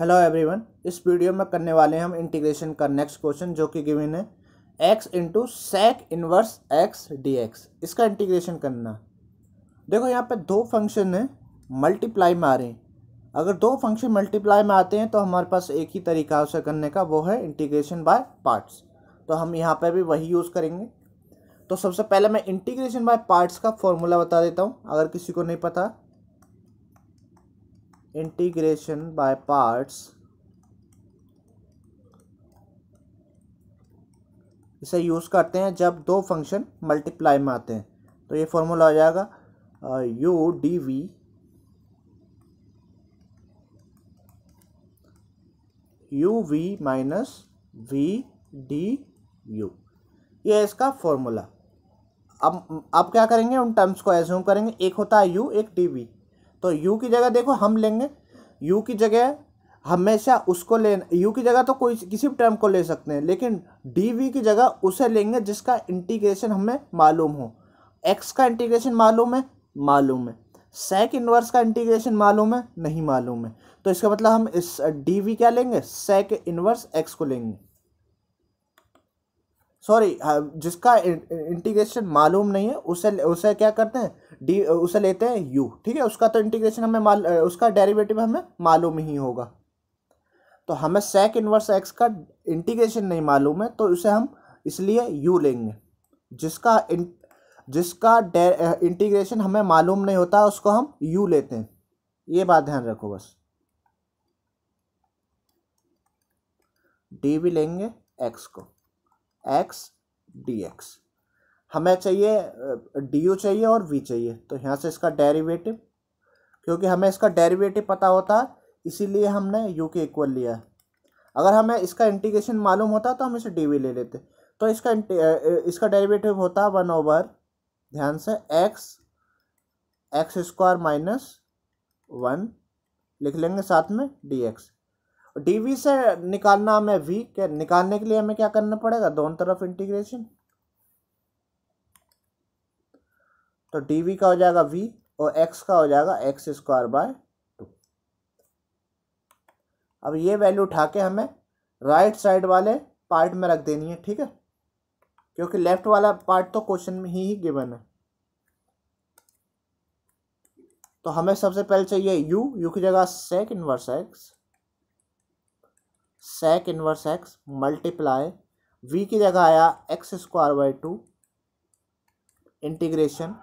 hello everyone इस video में करने वाले हैं हम इंटीग्रेशन का नेक्स्ट क्वेश्चन जो कि गिवन है x into sec inverse x d x इसका इंटीग्रेशन करना देखो यहाँ पे दो फंक्शन हैं मल्टीप्लाई में आ रहे हैं अगर दो फंक्शन मल्टीप्लाई में आते हैं तो हमारे पास एक ही तरीका उसे करने का वो है इंटीग्रेशन बाय पार्ट्स तो हम यहाँ पर भी वही यूज़ करेंगे तो सबसे पहले मैं इंटीग्रेशन बाय पार्ट्स का फॉर्मूला बता देता हूँ अगर किसी को नहीं पता integration by parts इसे यूज़ करते हैं जब दो फंक्शन मल्टीप्लाई में आते हैं तो ये फॉर्मूला हो जाएगा u d v u v minus v d u ये इसका फॉर्मूला अब अब क्या करेंगे उन टर्म्स को एज्यूम करेंगे एक होता है यू एक डी वी तो यू की जगह देखो हम लेंगे यू की जगह हमेशा उसको ले यू की जगह तो कोई किसी भी टर्म को ले सकते हैं लेकिन डी वी की जगह उसे लेंगे जिसका इंटीग्रेशन हमें मालूम हो एक्स का इंटीग्रेशन मालूम है मालूम है सेक इन्वर्स का इंटीग्रेशन मालूम है नहीं मालूम है तो इसका मतलब हम इस डी वी क्या लेंगे सेक इन्वर्स एक्स को लेंगे सॉरी हाँ, जिसका इंटीग्रेशन मालूम नहीं है उसे उसे क्या करते हैं डी उसे लेते हैं यू ठीक है उसका तो इंटीग्रेशन हमें माल उसका डेरिवेटिव हमें मालूम ही होगा तो हमें सेक इनवर्स एक्स का इंटीग्रेशन नहीं मालूम है तो उसे हम इसलिए यू लेंगे जिसका इन, जिसका इंटीग्रेशन हमें मालूम नहीं होता उसको हम यू लेते हैं ये बात ध्यान रखो बस डी भी लेंगे एक्स को एक्स डी एक्स हमें चाहिए डी यू चाहिए और वी चाहिए तो यहाँ से इसका डेरिवेटिव क्योंकि हमें इसका डेरिवेटिव पता होता इसीलिए हमने यू के इक्वल लिया है अगर हमें इसका इंटीग्रेशन मालूम होता तो हम इसे डी वी ले लेते तो इसका इसका डेरिवेटिव होता वन ओवर ध्यान से x x square minus one लिख लेंगे साथ में डी एक्स डीवी से निकालना हमें वी के निकालने के लिए हमें क्या करना पड़ेगा दोनों तरफ इंटीग्रेशन तो डीवी का हो जाएगा वी और एक्स का हो जाएगा एक्स स्क्वायर बाय टू अब ये वैल्यू उठा के हमें राइट साइड वाले पार्ट में रख देनी है ठीक है क्योंकि लेफ्ट वाला पार्ट तो क्वेश्चन में ही, ही गिवन है तो हमें सबसे पहले चाहिए यू यू की जगह sec inverse x sec inverse x multiply v की जगह आया x square by two integration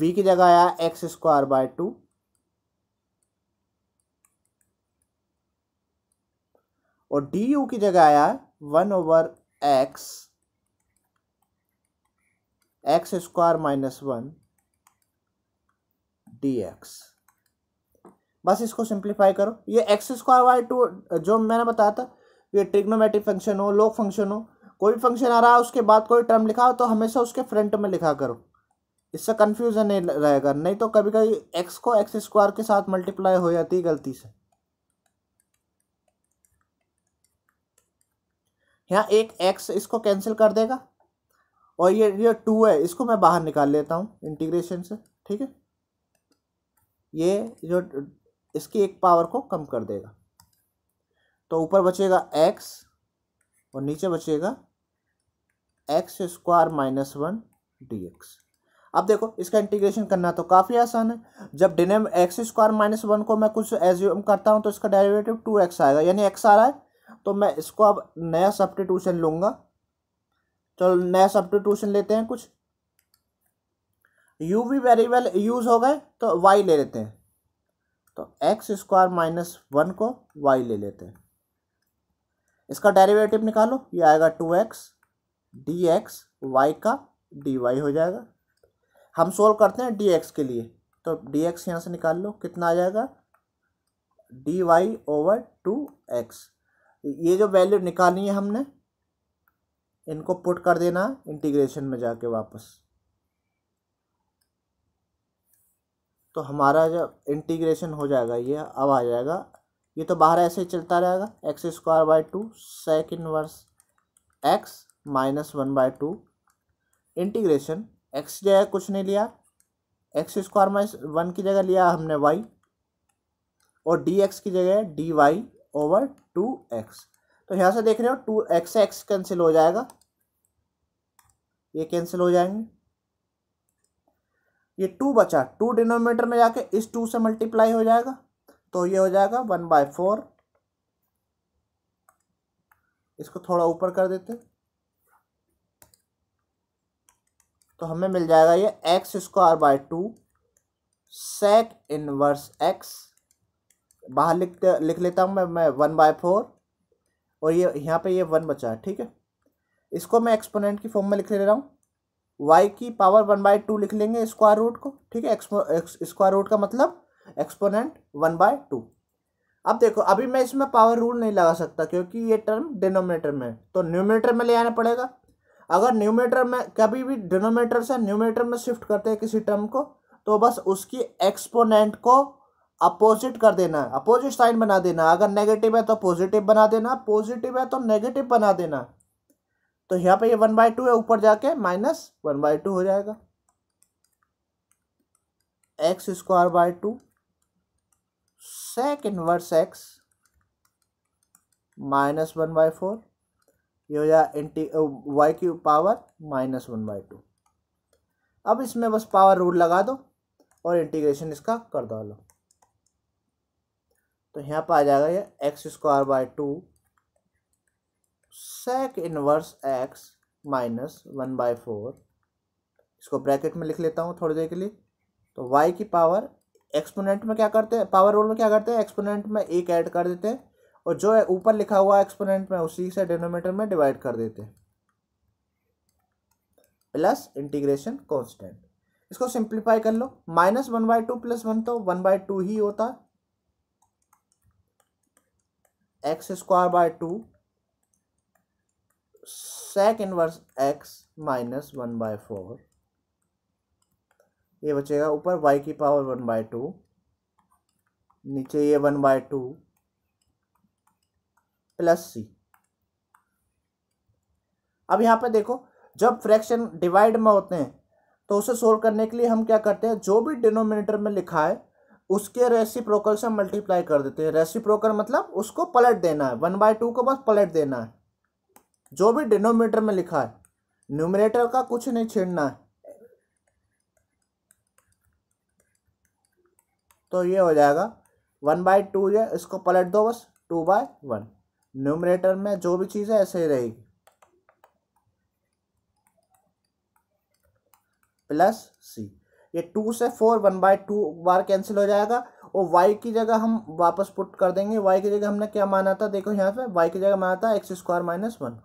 v की जगह आया एक्स स्क्वायर बाय टू और डी यू की जगह आया one over x x square minus one d x बस इसको सिंप्लीफाई करो ये एक्स स्क्वायर बाय टू जो मैंने बताया था ये ट्रिग्नोमेट्रिक फंक्शन हो लॉग फंक्शन हो कोई भी फंक्शन आ रहा है उसके बाद कोई टर्म लिखा हो तो हमेशा उसके फ्रंट में लिखा करो इससे कन्फ्यूज़न नहीं रहेगा नहीं तो कभी कभी एक्स को एक्स स्क्वायर के साथ मल्टीप्लाई हो जाती है गलती से यहाँ एक एक्स इसको कैंसिल कर देगा और ये ये टू है इसको मैं बाहर निकाल लेता हूँ इंटीग्रेशन से ठीक है ये जो इसकी एक पावर को कम कर देगा तो ऊपर बचेगा एक्स और नीचे बचेगा x square minus one d x अब देखो इसका इंटीग्रेशन करना तो काफ़ी आसान है जब डिनेम एक्स स्क्वायर माइनस वन को मैं कुछ एज्यूम करता हूँ तो इसका डेरिवेटिव टू एक्स आएगा यानी एक्स आ रहा है तो मैं इसको अब नया सब्टीट्यूशन लूँगा चलो नया सब्टीट्यूशन लेते हैं कुछ यू भी वेल यूज़ हो गए तो वाई ले लेते हैं तो एक्स स्क्वायर माइनस वन को वाई ले लेते हैं इसका डेरिवेटिव निकालो ये आएगा two x d x y का डी वाई हो जाएगा हम सोल्व करते हैं डी एक्स के लिए तो डी एक्स यहाँ से निकाल लो कितना आ जाएगा d y over two x ये जो वैल्यू निकालनी है हमने इनको पुट कर देना इंटीग्रेशन में जाके वापस तो हमारा जब इंटीग्रेशन हो जाएगा ये अब आ जाएगा ये तो बाहर ऐसे ही चलता रहेगा x square by two sec inverse x minus one by two integration x जगह कुछ नहीं लिया एक्स स्क्वायर माइनस वन की जगह लिया हमने वाई और डी एक्स की जगह d y over two x तो यहाँ से देख रहे हो टू एक्स एक्स कैंसिल हो जाएगा ये कैंसिल हो जाएंगे ये टू बचा टू डिनोमिनेटर में जाके इस टू से मल्टीप्लाई हो जाएगा तो ये हो जाएगा वन बाय फोर इसको थोड़ा ऊपर कर देते तो हमें मिल जाएगा ये x square by two sec inverse x बाहर लिखते लिख लेता हूँ मैं मैं वन बाय फोर और ये यहाँ पे ये वन बचा है ठीक है इसको मैं एक्सपोनेंट की फॉर्म में लिख ले रहा हूँ वाई की पावर वन बाई टू लिख लेंगे स्क्वायर रूट को ठीक है एक्स स्क्वायर रूट का मतलब एक्सपोनेंट वन बाय टू अब देखो अभी मैं इसमें पावर रूल नहीं लगा सकता क्योंकि ये टर्म डिनोमिनेटर में तो न्यूमिनेटर में ले आना पड़ेगा अगर न्यूमिनेटर में कभी भी डिनोमिनेटर से न्यूमिनेटर में शिफ्ट करते हैं किसी टर्म को तो बस उसकी एक्सपोनेंट को अपोजिट कर देना है अपोजिट साइन बना देना अगर नेगेटिव है तो पॉजिटिव बना देना पॉजिटिव है तो नेगेटिव बना देना तो यहाँ पे ये वन बाय टू है ऊपर जाके माइनस वन बाय टू हो जाएगा x square by two sec inverse x minus one by four ये हो जाए इंटी वाई की power minus one by two अब इसमें बस पावर रूल लगा दो और इंटीग्रेशन इसका कर दो लो तो यहाँ पर आ जाएगा ये x square by two sec inverse x minus one by four इसको ब्रैकेट में लिख लेता हूँ थोड़ी देर के लिए तो वाई की पावर एक्सपोनेंट में क्या करते हैं पावर रूल में क्या करते हैं एक्सपोनेंट में एक ऐड कर देते हैं और जो है ऊपर लिखा हुआ एक्सपोनेंट में उसी से डिनोमीटर में डिवाइड कर देते हैं प्लस इंटीग्रेशन कॉन्स्टेंट इसको सिंप्लीफाई कर लो minus one by two plus one तो वन बाई टू ही होता x square by two sec inverse x minus one by four ये बचेगा ऊपर वाई की पावर वन बाय टू नीचे ये one by two plus c अब यहाँ पर देखो जब फ्रैक्शन डिवाइड में होते हैं तो उसे सोल्व करने के लिए हम क्या करते हैं जो भी डिनोमिनेटर में लिखा है उसके रेसिप्रोकल से मल्टीप्लाई कर देते हैं रेसिप्रोकल मतलब उसको पलट देना है वन बाय टू को बस पलट देना है जो भी डिनोमिनेटर में लिखा है न्यूमिनेटर का कुछ नहीं छेड़ना है तो ये हो जाएगा वन बाई टू ये इसको पलट दो बस टू बाय वन न्यूमरेटर में जो भी चीज़ है ऐसे ही रहेगी प्लस सी ये टू से फोर वन बाई टू बार कैंसिल हो जाएगा और वाई की जगह हम वापस पुट कर देंगे वाई की जगह हमने क्या माना था देखो यहाँ पे वाई की जगह माना था एक्स स्क्वायर माइनस वन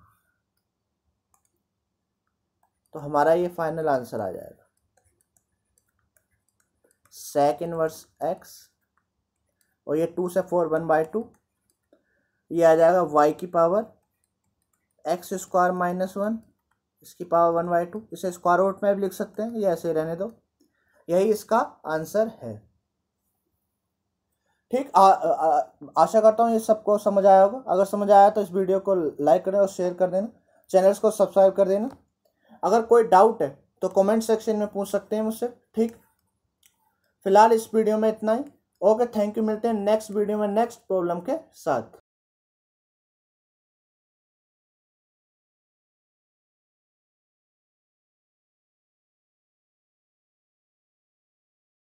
तो हमारा ये फाइनल आंसर आ जाएगा सेक इनवर्स एक्स और ये टू से फोर वन बाई टू ये आ जाएगा वाई की power x square minus one इसकी पावर वन बाई टू इसे स्क्वायर रूट में भी लिख सकते हैं ये ऐसे ही रहने दो यही इसका आंसर है ठीक आ, आ, आशा करता हूँ ये सबको समझ आया होगा अगर समझ आया तो इस वीडियो को लाइक करें और शेयर कर देना चैनल्स को सब्सक्राइब कर देना अगर कोई डाउट है तो कमेंट सेक्शन में पूछ सकते हैं मुझसे ठीक फिलहाल इस वीडियो में इतना ही ओके थैंक यू मिलते हैं नेक्स्ट वीडियो में नेक्स्ट प्रॉब्लम के साथ